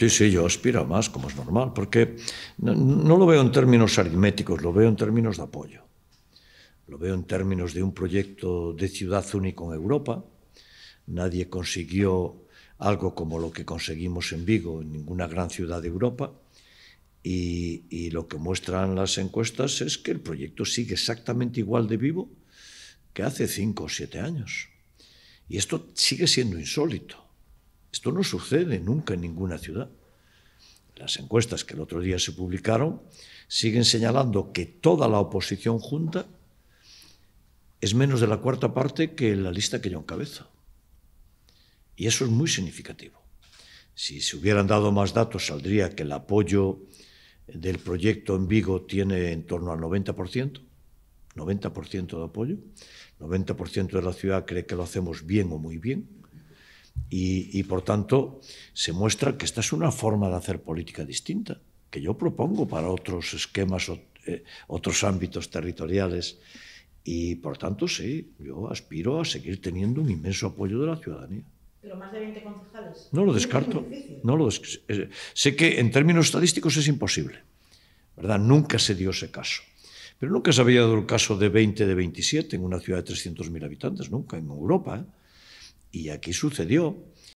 Sí, sí, yo aspiro a más, como es normal, porque no, lo veo en términos aritméticos, lo veo en términos de apoyo. Lo veo en términos de un proyecto de ciudad único en Europa. Nadie consiguió algo como lo que conseguimos en Vigo, en ninguna gran ciudad de Europa. Y, y, lo que muestran las encuestas es que el proyecto sigue exactamente igual de vivo que hace cinco o siete años. Y esto sigue siendo insólito. Esto no sucede nunca en ninguna ciudad. Las encuestas que el otro día se publicaron siguen señalando que toda la oposición junta es menos de la cuarta parte que la lista que yo encabezo. Y eso es muy significativo. Si se hubieran dado más datos, saldría que el apoyo del proyecto en Vigo tiene en torno al 90%, 90% de apoyo, 90% de la ciudad cree que lo hacemos bien o muy bien, y, por tanto, se muestra que esta es una forma de hacer política distinta, que yo propongo para otros esquemas, eh, otros ámbitos territoriales. Y por tanto, sí, yo aspiro a seguir teniendo un inmenso apoyo de la ciudadanía. Pero más de 20 concejales. No lo descarto. No lo eh, sé que en términos estadísticos es imposible. ¿verdad? Nunca se dio ese caso. Pero nunca se había dado el caso de 20 de 27 en una ciudad de 300.000 habitantes, nunca en Europa. ¿eh? Y aquí sucedió.